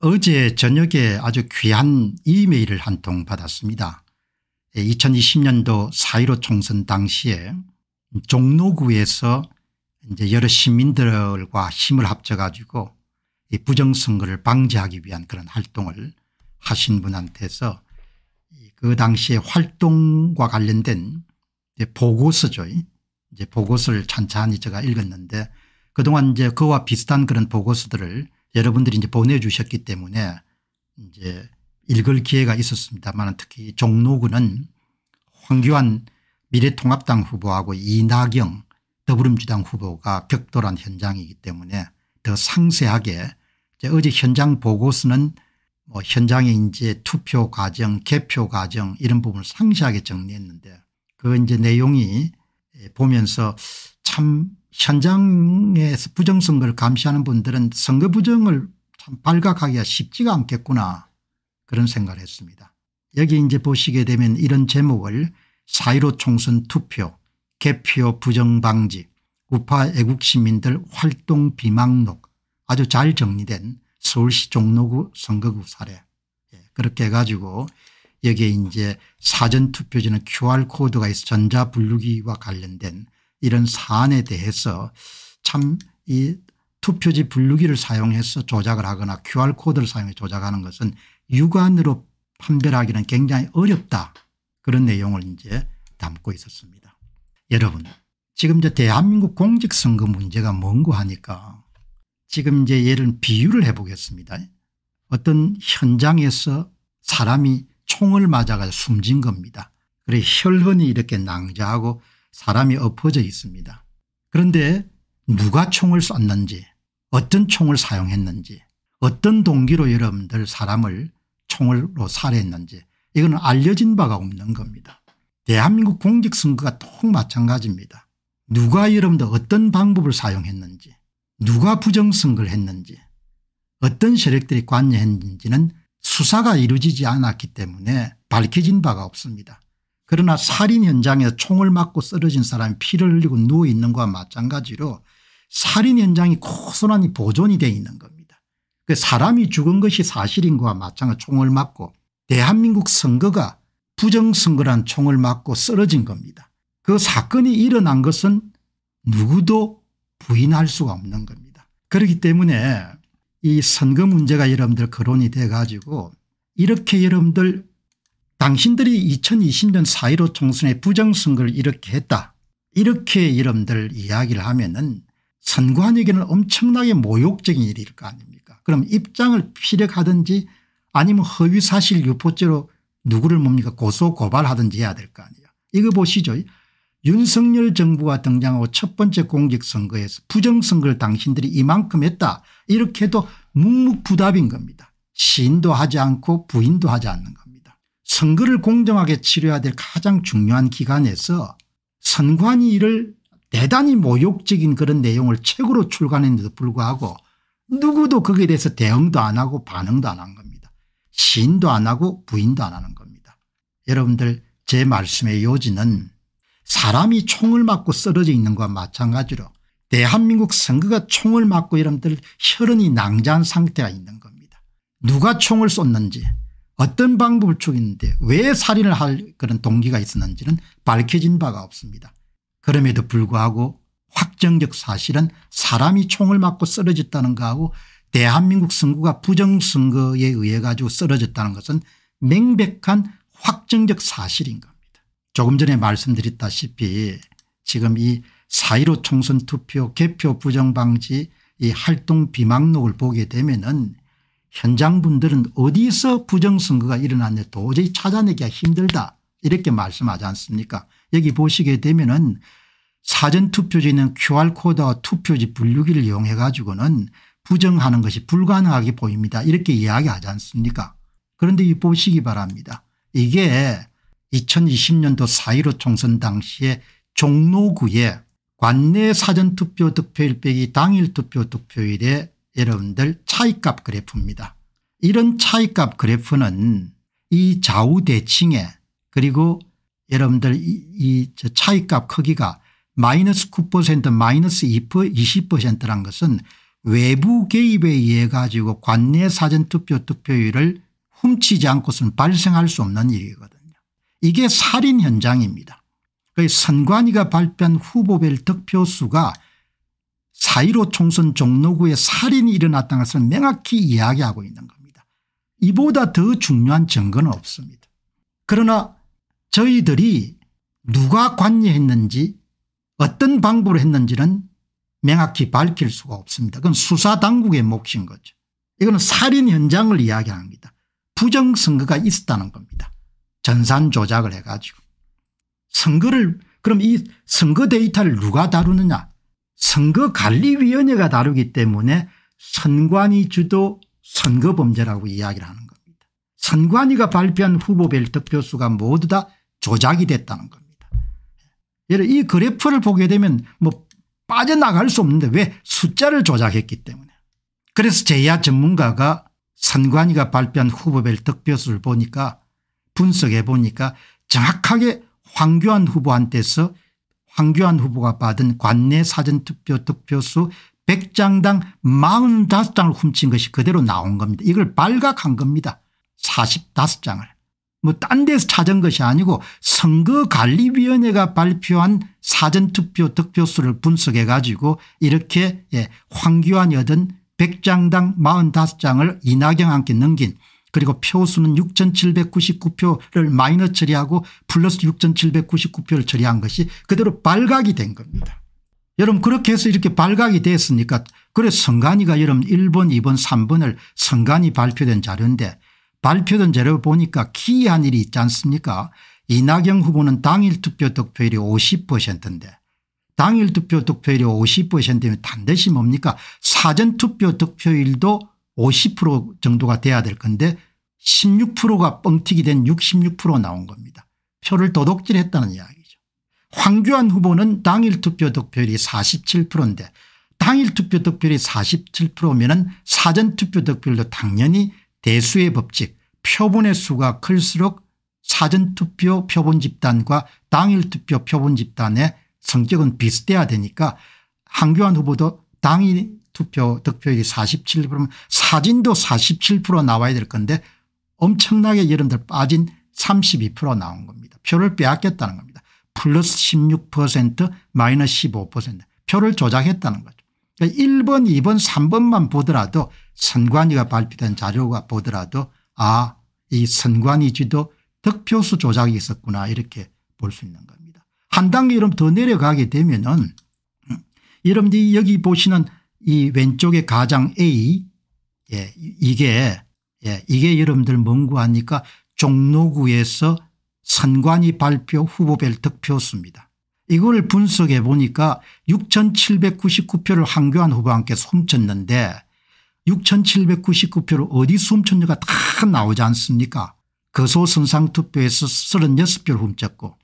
어제 저녁에 아주 귀한 이메일을 한 통 받았습니다. 2020년도 예, 4.15 총선 당시에 종로구에서 이제 여러 시민들과 힘을 합쳐 가지고 부정선거를 방지하기 위한 그런 활동을 하신 분한테서 그 당시에 활동과 관련된 보고서죠. 이제 보고서를 찬찬히 제가 읽었는데 그동안 이제 그와 비슷한 그런 보고서들을 여러분들이 이제 보내주셨기 때문에 이제 읽을 기회가 있었습니다만 특히 종로구는 황교안 미래통합당 후보하고 이낙영 더불어민주당 후보가 격돌한 현장이기 때문에 더 상세하게 이제 어제 현장 보고서는 뭐 현장의 이제 투표 과정 개표 과정 이런 부분을 상세하게 정리했는데 그 이제 내용이 보면서 참 현장에서 부정선거를 감시하는 분들은 선거 부정을 참 발각하기가 쉽지가 않겠구나 그런 생각을 했습니다. 여기 이제 보시게 되면 이런 제목을 사1로 총선 투표 개표 부정방지 우파 애국시민들 활동 비망록 아주 잘 정리된 서울시 종로구 선거구 사례 예, 그렇게 해가지고 여기에 이제 사전투표지는 QR코드가 있어 전자분루기와 관련된 이런 사안에 대해서 참 이 투표지 분류기를 사용해서 조작을 하거나 QR코드를 사용해 조작하는 것은 육안으로 판별하기는 굉장히 어렵다 그런 내용을 이제 담고 있었습니다. 여러분 지금 이제 대한민국 공직선거 문제가 뭔고 하니까 지금 이제 예를 비유를 해보겠습니다. 어떤 현장에서 사람이 총을 맞아가 숨진 겁니다. 그래 혈흔이 이렇게 낭자하고 사람이 엎어져 있습니다. 그런데 누가 총을 쐈는지 어떤 총을 사용했는지 어떤 동기로 여러분들 사람을 총으로 살해했는지 이거는 알려진 바가 없는 겁니다. 대한민국 공직선거가 똑 마찬가지입니다. 누가 여러분들 어떤 방법을 사용했는지 누가 부정선거를 했는지 어떤 세력들이 관여했는지는 수사가 이루어지지 않았기 때문에 밝혀진 바가 없습니다. 그러나 살인 현장에서 총을 맞고 쓰러진 사람이 피를 흘리고 누워 있는 것과 마찬가지로 살인 현장이 고스란히 보존이 되어 있는 겁니다. 그 사람이 죽은 것이 사실인 것과 마찬가지로 총을 맞고 대한민국 선거가 부정선거란 총을 맞고 쓰러진 겁니다. 그 사건이 일어난 것은 누구도 부인할 수가 없는 겁니다. 그렇기 때문에 이 선거 문제가 여러분들 거론이 돼가지고 이렇게 여러분들 당신들이 2020년 4.15 총선에 부정선거를 이렇게 했다 이렇게 여러분들 이야기를 하면 은 선관위에게는 엄청나게 모욕적인 일일 거 아닙니까 그럼 입장을 피력하든지 아니면 허위사실 유포죄로 누구를 뭡니까 고소 고발하든지 해야 될 거 아니에요 이거 보시죠 윤석열 정부가 등장하고 첫 번째 공직선거에서 부정선거를 당신들이 이만큼 했다 이렇게 해도 묵묵부답인 겁니다 시인도 하지 않고 부인도 하지 않는 겁니다 선거를 공정하게 치료해야될 가장 중요한 기간에서 선관위 를 대단히 모욕적인 그런 내용을 책으로 출간했는데도 불구하고 누구도 거기에 대해서 대응도 안 하고 반응도 안 한 겁니다. 시인도 안 하고 부인도 안 하는 겁니다. 여러분들 제 말씀의 요지는 사람이 총을 맞고 쓰러져 있는 것과 마찬가지로 대한민국 선거가 총을 맞고 여러분들 혈흔이 낭자한 상태가 있는 겁니다. 누가 총을 쏟는지 어떤 방법을 죽이는데 왜 살인을 할 그런 동기가 있었는지는 밝혀진 바가 없습니다. 그럼에도 불구하고 확정적 사실은 사람이 총을 맞고 쓰러졌다는 것하고 대한민국 선거가 부정선거에 의해 가지고 쓰러졌다는 것은 명백한 확정적 사실인 겁니다. 조금 전에 말씀드렸다시피 지금 이 사일오 총선 투표 개표 부정방지 이 활동 비망록을 보게 되면은 현장 분들은 어디서 부정선거가 일어났는데 도저히 찾아내기가 힘들다 이렇게 말씀하지 않습니까 여기 보시게 되면 은 사전투표지는 QR코드와 투표지 분류기를 이용해 가지고는 부정하는 것이 불가능하게 보입니다 이렇게 이야기하지 않습니까 그런데 이 보시기 바랍니다 이게 2020년도 4.15 총선 당시에 종로구에 관내 사전투표 득표일 빼기 당일 투표 득표일에 여러분들 차이값 그래프입니다. 이런 차이값 그래프는 이 좌우대칭에 그리고 여러분들 이, 이 차이값 크기가 마이너스 9% 마이너스 20%란 것은 외부 개입에 의해 가지고 관내 사전투표 투표율을 훔치지 않고서는 발생할 수 없는 일이거든요. 이게 살인 현장입니다. 그 선관위가 발표한 후보별 득표수가 4.15 총선 종로구에 살인이 일어났다는 것을 명확히 이야기하고 있는 겁니다. 이보다 더 중요한 증거는 없습니다. 그러나 저희들이 누가 관여했는지 어떤 방법으로 했는지는 명확히 밝힐 수가 없습니다. 그건 수사당국의 몫인 거죠. 이거는 살인 현장을 이야기합니다. 부정선거가 있었다는 겁니다. 전산 조작을 해가지고. 선거를 그럼 이 선거 데이터를 누가 다루느냐 선거관리위원회가 다루기 때문에 선관위 주도 선거범죄라고 이야기를 하는 겁니다. 선관위가 발표한 후보별 득표수가 모두 다 조작이 됐다는 겁니다. 예를 이 그래프를 보게 되면 뭐 빠져나갈 수 없는데 왜 숫자를 조작했기 때문에 그래서 제야 전문가가 선관위가 발표한 후보별 득표수를 보니까 분석해 보니까 정확하게 황교안 후보한테서 황교안 후보가 받은 관내 사전투표 득표수 100장당 45장을 훔친 것이 그대로 나온 겁니다. 이걸 발각한 겁니다. 45장을. 뭐딴 데서 찾은 것이 아니고 선거관리위원회가 발표한 사전투표 득표수를 분석해 가지고 이렇게 예, 황교안이 얻은 100장당 45장을 이낙연한테 넘긴 그리고 표수는 6799표를 마이너 처리하고 플러스 6799표를 처리한 것이 그대로 발각이 된 겁니다. 여러분 그렇게 해서 이렇게 발각이 됐으니까 그래 성간이가 여러분 1번 2번 3번을 성간이 발표된 자료인데 발표된 자료 보니까 기이한 일이 있지 않습니까 이낙연 후보는 당일 투표 득표율이 50%인데 당일 투표 득표율이 50%면 반드시 뭡니까 사전투표 득표율도 50% 정도가 돼야 될 건데 16%가 뻥튀기 된 66% 나온 겁니다. 표를 도둑질했다는 이야기죠. 황교안 후보는 당일 투표 득표율이 47%인데 당일 투표 득표율이 47%면 은 사전 투표 득표율도 당연히 대수의 법칙 표본의 수가 클수록 사전 투표 표본 집단과 당일 투표 표본 집단의 성격은 비슷해야 되니까 황교안 후보도 당일 투표 득표율이 47%면 사진도 47% 나와야 될 건데 엄청나게 여러분들 빠진 32% 나온 겁니다. 표를 빼앗겼다는 겁니다. 플러스 16% 마이너스 15% 표를 조작했다는 거죠. 그러니까 1번 2번 3번만 보더라도 선관위가 발표된 자료가 보더라도 아이 선관위 지도 득표수 조작이 있었구나 이렇게 볼 수 있는 겁니다. 한 단계 이름 더 내려가게 되면은 여러분들이 여기 보시는 이 왼쪽에 가장 A 예, 이게 예, 이게 여러분들 뭔구 하니까 종로구에서 선관위 발표 후보별 득표수입니다. 이걸 분석해 보니까 6799표를 황교안 후보한테 숨쳤는데 6799표를 어디서 쳤는가다 나오지 않습니까 거소선상투표에서 36표를 훔쳤고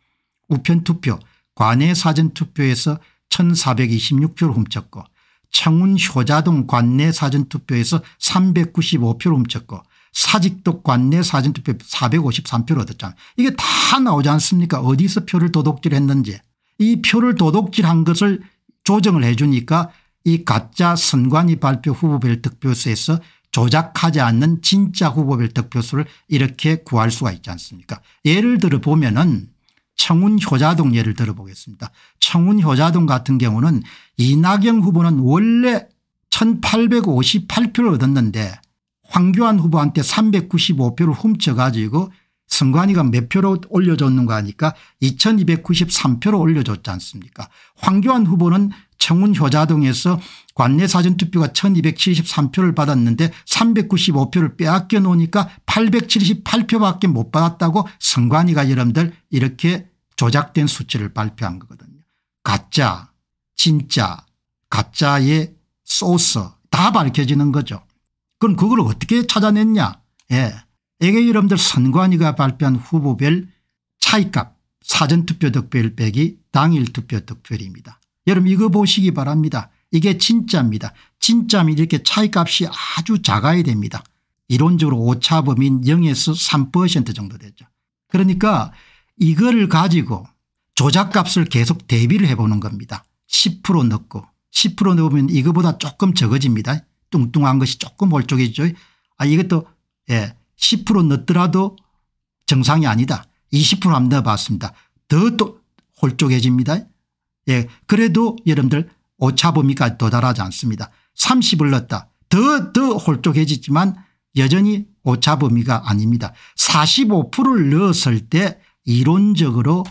우편투표 관내 사전투표에서 1426표를 훔쳤고 창운 효자동 관내 사전투표에서 395표를 훔쳤고 사직도 관내 사진투표 453표를 얻었잖아요. 이게 다 나오지 않습니까 어디서 표를 도둑질했는지 이 표를 도둑질한 것을 조정을 해 주니까 이 가짜 선관위 발표 후보별 득표수에서 조작하지 않는 진짜 후보별 득표수를 이렇게 구할 수가 있지 않습니까 예를 들어 보면 은 청운 효자동 예를 들어보겠습니다. 청운 효자동 같은 경우는 이낙연 후보는 원래 1858표를 얻었는데 황교안 후보한테 395표를 훔쳐가지고 선관위가 몇 표로 올려줬는가 하니까 2293표로 올려줬지 않습니까 황교안 후보는 청운 효자동에서 관내 사전투표가 1273표를 받았는데 395표를 빼앗겨 놓으니까 878표밖에 못 받았다고 선관위가 여러분들 이렇게 조작된 수치를 발표한 거거든요. 가짜 진짜 가짜의 소스 다 밝혀지는 거죠. 그럼 그걸 어떻게 찾아냈냐 예. 이게 여러분들 선관위가 발표한 후보별 차이값 사전투표 득표율 빼기 당일 투표 득표율입니다. 여러분 이거 보시기 바랍니다. 이게 진짜입니다. 진짜면 이렇게 차이값이 아주 작아야 됩니다. 이론적으로 오차범인 0에서 3% 정도 되죠. 그러니까 이거를 가지고 조작값을 계속 대비를 해보는 겁니다. 10% 넣고 10% 넣으면 이거보다 조금 적어집니다. 뚱뚱한 것이 조금 올쪽이죠. 아 이것도 예, 10% 넣더라도 정상이 아니다. 20%안 넣어봤습니다. 더 또 홀쭉해집니다. 예, 그래도 여러분들 오차범위까지 도달하지 않습니다. 30을 넣었다. 더 더 홀쭉해지지만 여전히 오차범위가 아닙니다. 45%를 넣었을 때 이론적으로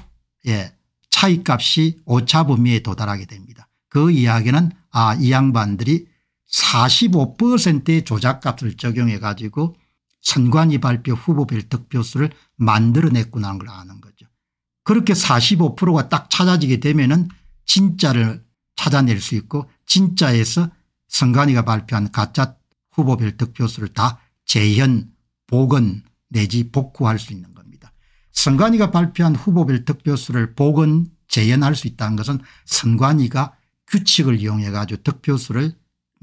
예, 차이값이 오차범위에 도달하게 됩니다. 그 이야기는 아이 양반들이 45%의 조작값을 적용해 가지고 선관위 발표 후보별 득표수를 만들어냈구나 하는 걸 아는 거죠. 그렇게 45%가 딱 찾아지게 되면 은 진짜를 찾아낼 수 있고 진짜에서 선관위가 발표한 가짜 후보별 득표수를 다 재현 복원 내지 복구할 수 있는 겁니다. 선관위가 발표한 후보별 득표수를 복원 재현할 수 있다는 것은 선관위가 규칙을 이용해 가지고 득표수를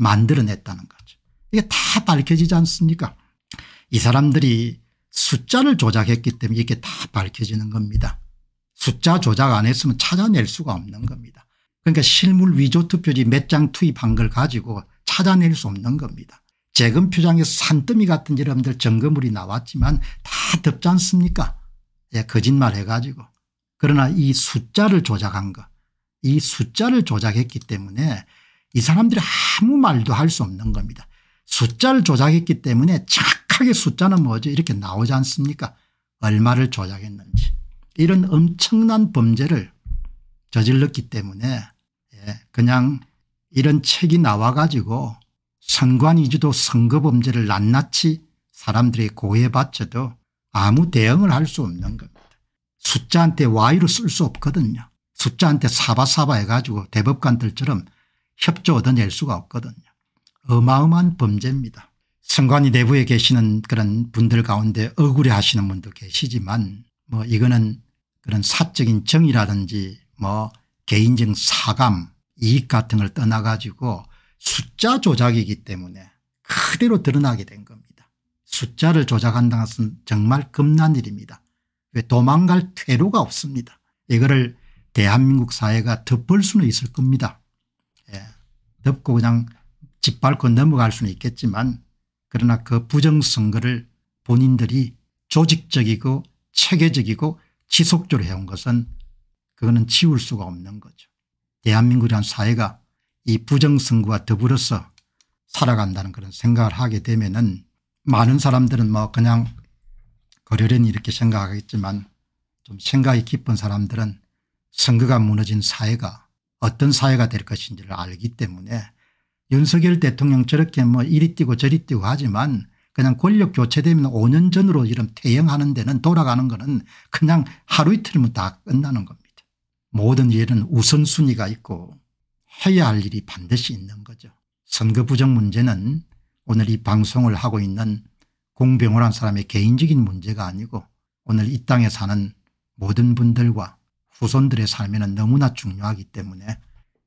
만들어냈다는 거죠. 이게 다 밝혀지지 않습니까 이 사람들이 숫자를 조작했기 때문에 이게 다 밝혀지는 겁니다. 숫자 조작 안 했으면 찾아낼 수가 없는 겁니다. 그러니까 실물 위조 투표지 몇 장 투입한 걸 가지고 찾아낼 수 없는 겁니다. 재검 표장에서 산더미 같은 여러분들 점검물이 나왔지만 다 덥지 않습니까 예, 거짓말 해가지고 그러나 이 숫자를 조작한 거이 숫자를 조작했기 때문에 이 사람들이 아무 말도 할 수 없는 겁니다. 숫자를 조작했기 때문에 정확하게 숫자는 뭐죠 이렇게 나오지 않습니까 얼마를 조작했는지 이런 엄청난 범죄를 저질렀기 때문에 예, 그냥 이런 책이 나와 가지고 선관 위주도 선거 범죄를 낱낱이 사람들이 고해받쳐도 아무 대응을 할 수 없는 겁니다. 숫자한테 와이로 쓸 수 없거든요. 숫자한테 사바사바 해가지고 대법관들처럼 협조 얻어낼 수가 없거든요. 어마어마한 범죄입니다. 선관위 내부에 계시는 그런 분들 가운데 억울해 하시는 분도 계시지만 뭐 이거는 그런 사적인 정의라든지 뭐 개인적 사감 이익 같은 걸 떠나가지고 숫자 조작이기 때문에 그대로 드러나게 된 겁니다. 숫자를 조작한다는 것은 정말 겁난 일입니다. 왜 도망갈 퇴로가 없습니다. 이거를 대한민국 사회가 덮을 수는 있을 겁니다. 덮고 그냥 짓밟고 넘어갈 수는 있겠지만 그러나 그 부정선거를 본인들이 조직적이고 체계적이고 지속적으로 해온 것은 그거는 치울 수가 없는 거죠. 대한민국이란 사회가 이 부정선거와 더불어서 살아간다는 그런 생각을 하게 되면은 많은 사람들은 뭐 그냥 거려련 이렇게 생각하겠지만 좀 생각이 깊은 사람들은 선거가 무너진 사회가 어떤 사회가 될 것인지를 알기 때문에 윤석열 대통령 저렇게 뭐 이리 뛰고 저리 뛰고 하지만 그냥 권력 교체되면 5년 전으로 이런 퇴행하는 데는 돌아가는 거는 그냥 하루 이틀이면 뭐 다 끝나는 겁니다. 모든 일은 우선순위가 있고 해야 할 일이 반드시 있는 거죠. 선거 부정 문제는 오늘 이 방송을 하고 있는 공병호란 사람의 개인적인 문제가 아니고 오늘 이 땅에 사는 모든 분들과 후손들의 삶에는 너무나 중요하기 때문에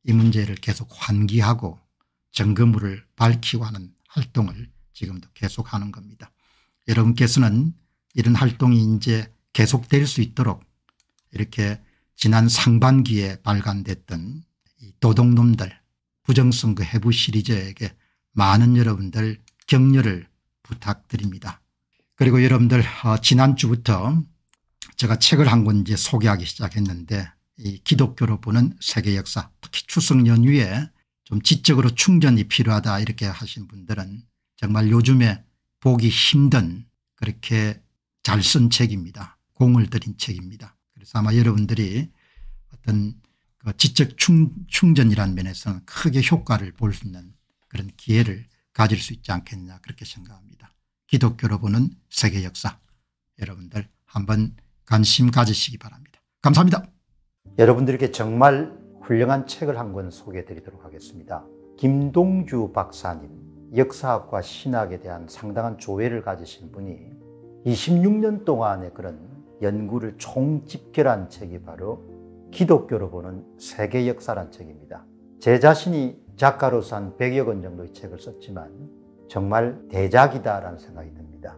이 문제를 계속 환기하고 점검물을 밝히고 하는 활동을 지금도 계속하는 겁니다. 여러분께서는 이런 활동이 이제 계속될 수 있도록 이렇게 지난 상반기에 발간됐던 이 도둑놈들 부정선거 해부 시리즈에게 많은 여러분들 격려를 부탁드립니다. 그리고 여러분들 어, 지난주부터 제가 책을 한 권 이제 소개하기 시작했는데 이 기독교로 보는 세계 역사 특히 추석 연휴에 좀 지적으로 충전이 필요하다 이렇게 하신 분들은 정말 요즘에 보기 힘든 그렇게 잘 쓴 책입니다. 공을 들인 책입니다. 그래서 아마 여러분들이 어떤 그 지적 충, 전이라 면에서는 크게 효과를 볼 수 있는 그런 기회를 가질 수 있지 않겠냐 그렇게 생각합니다. 기독교로 보는 세계 역사 여러분들 한번 관심 가지시기 바랍니다. 감사합니다. 여러분들에 정말 훌륭한 책을 한 권 소개해 드리도록 하겠습니다. 김동주 박사님, 역사학과 신학에 대한 상당한 조회를 가지신 분이 26년 동안의 그런 연구를 총집결한 책이 바로 기독교로 보는 세계 역사란 책입니다. 제 자신이 작가로서 한 100여 권 정도의 책을 썼지만 정말 대작이다라는 생각이 듭니다.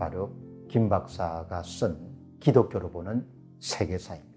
바로 김 박사가 쓴 기독교로 보는 세계사입니다.